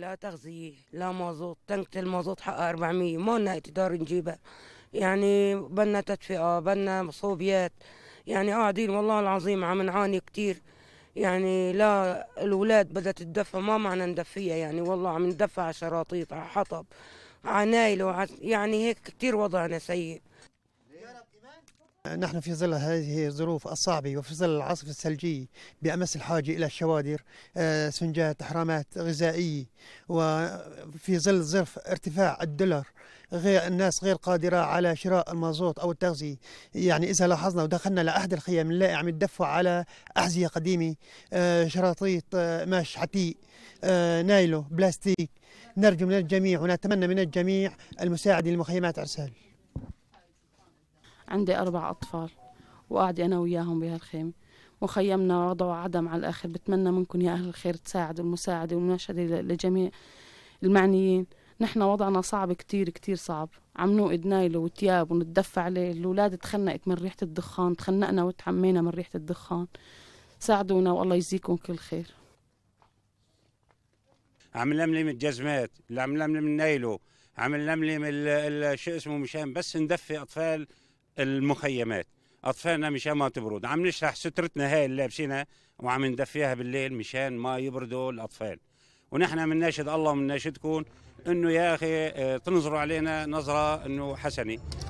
لا تغذية لا مازوت تنكة المازوت حقها 400 ما لنا اقتدار نجيبها يعني بدنا تدفئة بدنا مصوبيات يعني قاعدين آه والله العظيم عم نعاني كتير يعني لا الولاد بدها تدفى ما معنا ندفيها يعني والله عم ندفى على شراطيط على حطب على نايل يعني هيك كتير وضعنا سيء نحن في ظل هذه الظروف الصعبة وفي ظل العاصفة الثلجية بأمس الحاجة إلى الشوادر آه، سنجات حرامات غذائية وفي ظل ظرف ارتفاع الدولار غير الناس غير قادرة على شراء المازوت أو التغذية يعني إذا لاحظنا ودخلنا لأحد الخيام نلاقي عم يتدفع على أحذية قديمة آه، شراطيط آه، ماش حتي نايلو بلاستيك نرجو من الجميع ونتمنى من الجميع المساعدة لمخيمات عرسال عندي أربع أطفال وقاعدة أنا وياهم بهالخيمة مخيمنا وضعه عدم على الآخر بتمنى منكم يا أهل الخير تساعدوا المساعدة والمناشدة لجميع المعنيين نحن وضعنا صعب كتير كتير صعب عم نوقد نايله وتياب ونتدفى عليه الأولاد تخنقت من ريحة الدخان تخنقنا وتحمينا من ريحة الدخان ساعدونا والله يجزيكم كل خير عم نلملم الجزمات عم نلملم نايله عم نلملم شو اسمه مشان بس ندفي أطفال المخيمات اطفالنا مشان ما تبرد عم نشرح سترتنا هاي اللي لابسينها وعم ندفيها بالليل مشان ما يبردوا الاطفال ونحن بنناشد الله وبنناشدكم انه يا اخي آه، تنظروا علينا نظره انه حسنه